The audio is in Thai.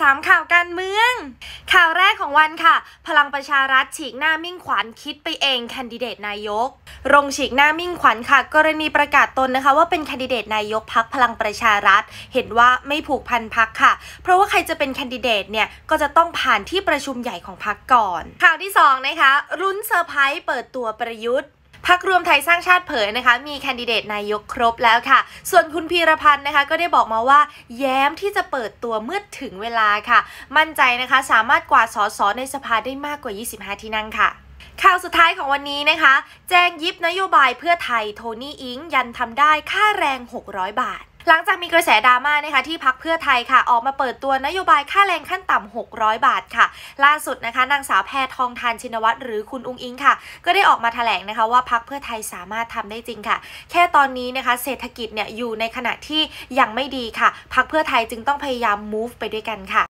สามข่าวการเมือง ข่าวแรกของวันค่ะ พลังประชารัฐฉีกหน้ามิ่งขวัญคิดไปเองแคนดิเดตนายกรงฉีกหน้ามิ่งขวัญค่ะ กรณีประกาศตนนะคะว่าเป็นแคนดิเดตนายกพักพลังประชารัฐเห็นว่าไม่ผูกพันพักค่ะ เพราะว่าใครจะเป็นแคนดิเดตเนี่ยก็จะต้องผ่านที่ประชุมใหญ่ของพักก่อนข่าวที่2นะคะรุ้นเซอร์ไพรส์เปิดตัวประยุทธ์พักรวมไทยสร้างชาติเผยนะคะ มีแคนดิเดตนายกครบแล้วค่ะ ส่วนคุณพีรพันธ์นะคะ ก็ได้บอกมาว่า แย้มที่จะเปิดตัวเมื่อถึงเวลาค่ะ มั่นใจนะคะสามารถกวาดสสในสภาได้มากกว่า 25 ที่นั่งค่ะ ข่าวสุดท้ายของวันนี้นะคะ แจ้งยิบนโยบายเพื่อไทยโทนี่อิงยันทำได้ค่าแรง 600 บาทหลังจากมีกระแสดราม่านะคะ ที่พักเพื่อไทยค่ะ ออกมาเปิดตัวนโยบายค่าแรงขั้นต่ำ 600 บาทค่ะ ล่าสุดนะคะนางสาวแพทองทานชินวัตรหรือคุณอุงอิงค่ะ ก็ได้ออกมาแถลงนะคะว่าพักเพื่อไทยสามารถทำได้จริงค่ะ แค่ตอนนี้นะคะเศรษฐกิจเนี่ยอยู่ในขณะที่ยังไม่ดีค่ะ พักเพื่อไทยจึงต้องพยายาม move ไปด้วยกันค่ะ